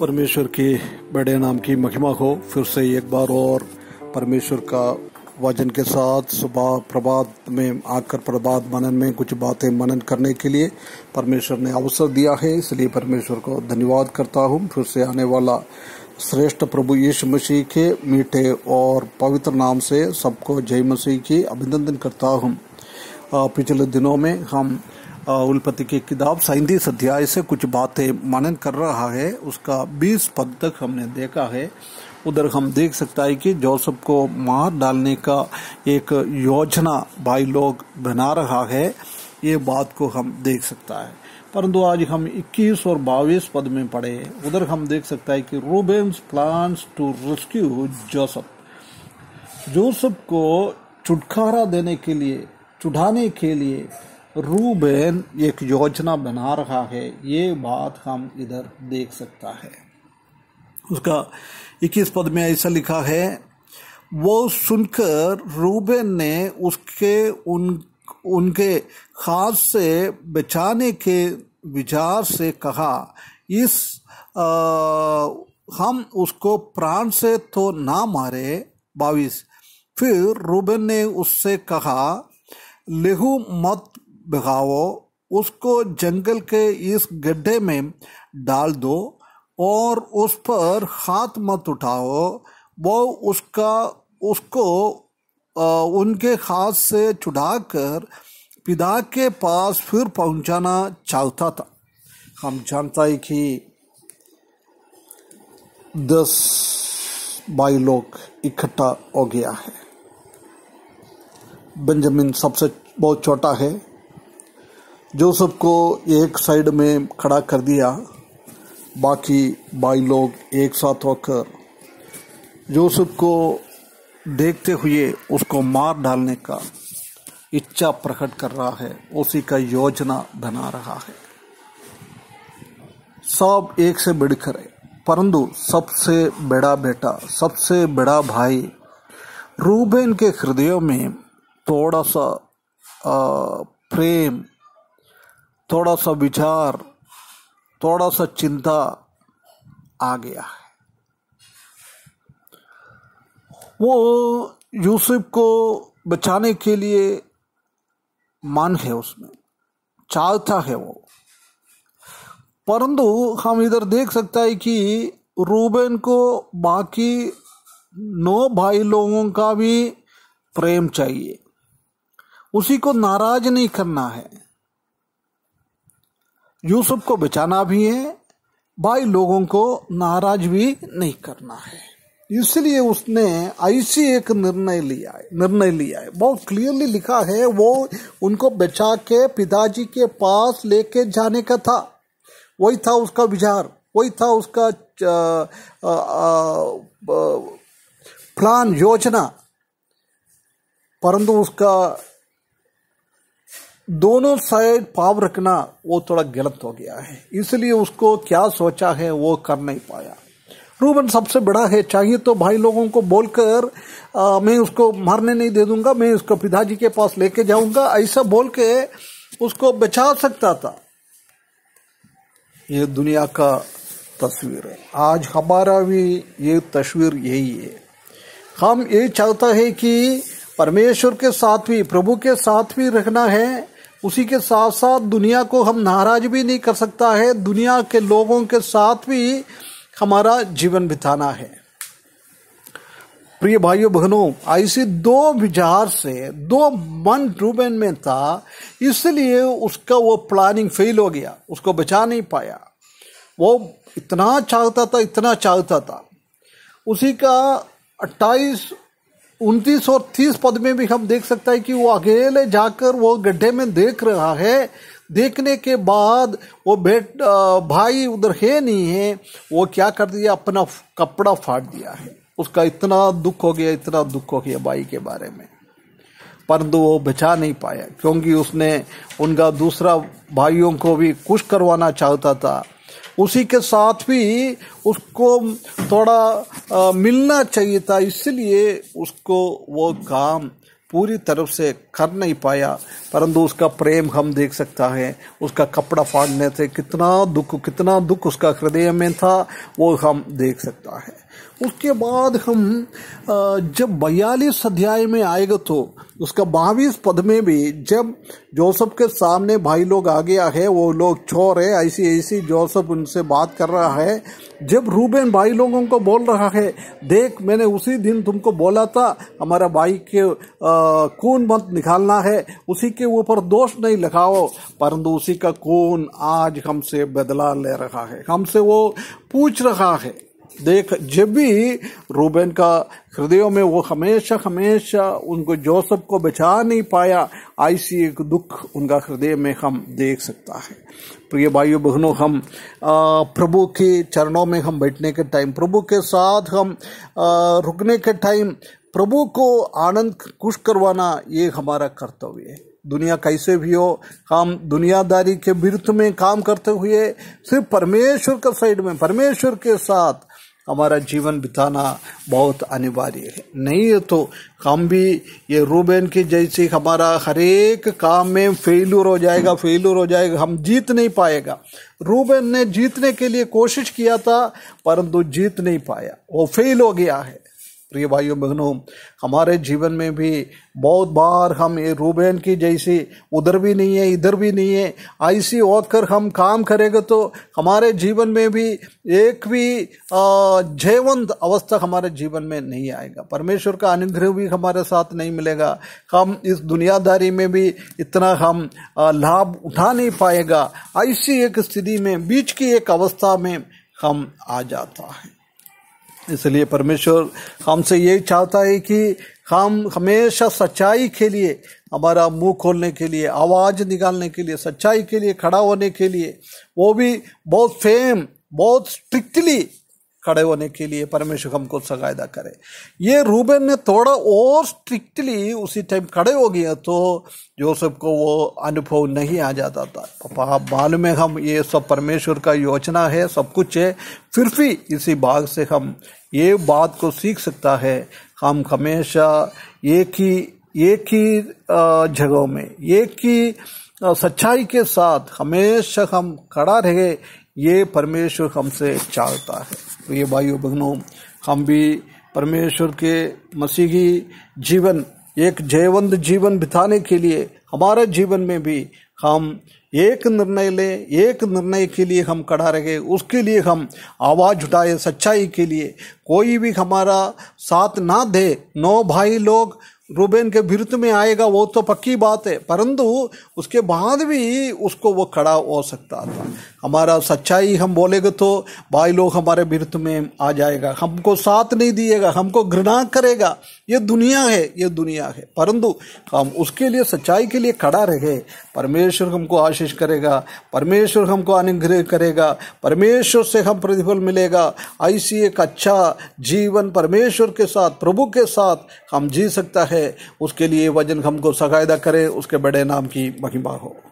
परमेश्वर के बड़े नाम की महिमा हो फिर से एक बार और परमेश्वर का वजन के साथ सुबह प्रभात में आकर प्रभात मनन में कुछ बातें मनन करने के लिए परमेश्वर ने अवसर दिया है इसलिए परमेश्वर को धन्यवाद करता हूँ फिर से आने वाला श्रेष्ठ प्रभु यीशु मसीह के मीठे और पवित्र नाम से सबको जय मसीह की अभिनंदन करता हूँ पिछले दिनों में हम उलपति की किताब सैंतीस अध्याय से कुछ बातें मनन कर रहा है उसका बीस पद तक हमने देखा है उधर हम देख सकता है कि जोसफ को मार डालने का एक योजना भाई लोग बना रहा है ये बात को हम देख सकता है परंतु आज हम 21 और 22 पद में पढ़े उधर हम देख सकता है कि Rubens plan to rescue Joseph Joseph को छुटकारा देने के लिए चुढ़ाने के लिए रूबेन एक योजना बना रहा है ये बात हम इधर देख सकता है उसका इक्कीस पद में ऐसा लिखा है वो सुनकर रूबेन ने उसके उन उनके खास से बचाने के विचार से कहा इस आ, हम उसको प्राण से तो ना मारे बाविस फिर रूबेन ने उससे कहा लेहू मत भगाओ उसको जंगल के इस गड्ढे में डाल दो और उस पर हाथ मत उठाओ वो उसका उसको आ, उनके हाथ से छुड़ा कर पिता के पास फिर पहुंचाना चाहता था हम जानता है कि दस बाई लोग इकट्ठा हो गया है बेंजामिन सबसे बहुत छोटा है जोसफ को एक साइड में खड़ा कर दिया बाकी बाई लोग एक साथ होकर जोसफ को देखते हुए उसको मार डालने का इच्छा प्रकट कर रहा है उसी का योजना बना रहा है सब एक से बढ़कर है परंतु सबसे बड़ा बेटा सबसे बड़ा भाई रूबेन के हृदयों में थोड़ा सा आ, प्रेम थोड़ा सा विचार थोड़ा सा चिंता आ गया है वो यूसुफ को बचाने के लिए मान है उसमें चाहता है वो परंतु हम इधर देख सकता है कि रूबेन को बाकी नौ भाई लोगों का भी प्रेम चाहिए उसी को नाराज नहीं करना है यूसुफ को बचाना भी है भाई लोगों को नाराज भी नहीं करना है इसलिए उसने ऐसी एक निर्णय लिया है निर्णय लिया है बहुत क्लियरली लिखा है वो उनको बचा के पिताजी के पास लेके जाने का था वही था उसका विचार वही था उसका प्लान योजना परंतु उसका दोनों साइड पाव रखना वो थोड़ा गलत हो गया है इसलिए उसको क्या सोचा है वो कर नहीं पाया रूबन सबसे बड़ा है चाहिए तो भाई लोगों को बोलकर मैं उसको मारने नहीं दे दूंगा मैं उसको पिताजी के पास लेके जाऊंगा ऐसा बोल के उसको बचा सकता था ये दुनिया का तस्वीर है आज हमारा भी ये तस्वीर यही है हम ये चाहता है कि परमेश्वर के साथ भी प्रभु के साथ भी रखना है उसी के साथ साथ दुनिया को हम नाराज भी नहीं कर सकता है दुनिया के लोगों के साथ भी हमारा जीवन बिताना है प्रिय भाइयों बहनों ऐसी दो विचार से दो मन रूबेन में था इसलिए उसका वो प्लानिंग फेल हो गया उसको बचा नहीं पाया वो इतना चाहता था इतना चाहता था उसी का अट्ठाईस उनतीस और तीस पद में भी हम देख सकता है कि वो अकेले जाकर वो गड्ढे में देख रहा है देखने के बाद वो बेट भाई उधर है नहीं है वो क्या कर दिया अपना कपड़ा फाड़ दिया है उसका इतना दुख हो गया इतना दुख हो गया भाई के बारे में परंतु वो बचा नहीं पाया क्योंकि उसने उनका दूसरा भाइयों को भी खुश करवाना चाहता था उसी के साथ भी उसको थोड़ा आ, मिलना चाहिए था इसलिए उसको वो काम पूरी तरफ से कर नहीं पाया परंतु उसका प्रेम हम देख सकता है उसका कपड़ा फाड़ने से कितना दुख कितना दुख उसका हृदय में था वो हम देख सकता है उसके बाद हम जब बयालीस अध्याय में आएगा तो उसका बावीस पद में भी जब जोसफ के सामने भाई लोग आ गया है वो लोग चोर है ऐसी ऐसी जोसफ उनसे बात कर रहा है जब रूबेन भाई लोगों को बोल रहा है देख मैंने उसी दिन तुमको बोला था हमारा भाई के कून खून मत निकालना है उसी के ऊपर दोष नहीं लगाओ परंतु उसी का खून आज हमसे बदला ले रहा है हमसे वो पूछ रहा है देख जब भी रूबेन का हृदयों में वो हमेशा हमेशा उनको जोसफ को बचा नहीं पाया ऐसी एक दुख उनका हृदय में हम देख सकता है प्रिय भाइयों बहनों हम प्रभु के चरणों में हम बैठने के टाइम प्रभु के साथ हम रुकने के टाइम प्रभु को आनंद खुश करवाना ये हमारा कर्तव्य है दुनिया कैसे भी हो हम दुनियादारी के विरुद्ध में काम करते हुए सिर्फ परमेश्वर का साइड में परमेश्वर के साथ हमारा जीवन बिताना बहुत अनिवार्य है नहीं है तो हम भी ये रूबेन की जैसे हमारा हरेक काम में फेलूर हो जाएगा फेलूर हो जाएगा हम जीत नहीं पाएगा रूबेन ने जीतने के लिए कोशिश किया था परंतु जीत नहीं पाया वो फेल हो गया है प्रिय भाइयों बहनों हमारे जीवन में भी बहुत बार हम ये रूबेन की जैसी उधर भी नहीं है इधर भी नहीं है ऐसी ओत कर हम काम करेंगे तो हमारे जीवन में भी एक भी जयवंत अवस्था हमारे जीवन में नहीं आएगा परमेश्वर का अनुग्रह भी हमारे साथ नहीं मिलेगा हम इस दुनियादारी में भी इतना हम लाभ उठा नहीं पाएगा ऐसी एक स्थिति में बीच की एक अवस्था में हम आ जाता है इसलिए परमेश्वर हमसे यही चाहता है कि हम हमेशा सच्चाई के लिए हमारा मुंह खोलने के लिए आवाज़ निकालने के लिए सच्चाई के लिए खड़ा होने के लिए वो भी बहुत फेम बहुत स्ट्रिक्टली खड़े होने के लिए परमेश्वर हमको सगायदा करे ये रूबेन ने थोड़ा और स्ट्रिक्टली उसी टाइम खड़े हो गए तो जोसेफ को वो अनुभव नहीं आ जाता था पापा बाल में हम ये सब परमेश्वर का योजना है सब कुछ है फिर भी इसी बाग से हम ये बात को सीख सकता है हम हमेशा एक ही एक ही जगहों में एक ही सच्चाई के साथ हमेशा हम खड़ा रहे ये परमेश्वर हमसे चाहता है तो ये भाइयों बहनों हम भी परमेश्वर के मसीही जीवन एक जयवंत जीवन बिताने के लिए हमारे जीवन में भी हम एक निर्णय लें एक निर्णय के लिए हम खड़ा रहे उसके लिए हम आवाज़ उठाए सच्चाई के लिए कोई भी हमारा साथ ना दे नौ भाई लोग रूबेन के विरुद्ध में आएगा वो तो पक्की बात है परंतु उसके बाद भी उसको वो खड़ा हो सकता था हमारा सच्चाई हम बोलेगे तो भाई लोग हमारे विरुद्ध में आ जाएगा हमको साथ नहीं दिएगा हमको घृणा करेगा ये दुनिया है ये दुनिया है परंतु हम उसके लिए सच्चाई के लिए खड़ा रहे परमेश्वर हमको आशीष करेगा परमेश्वर हमको अनुग्रह करेगा परमेश्वर से हम प्रतिफल मिलेगा ऐसी एक अच्छा जीवन परमेश्वर के साथ प्रभु के साथ हम जी सकता है है उसके लिए वजन हमको सकायदा करे उसके बड़े नाम की महिमा हो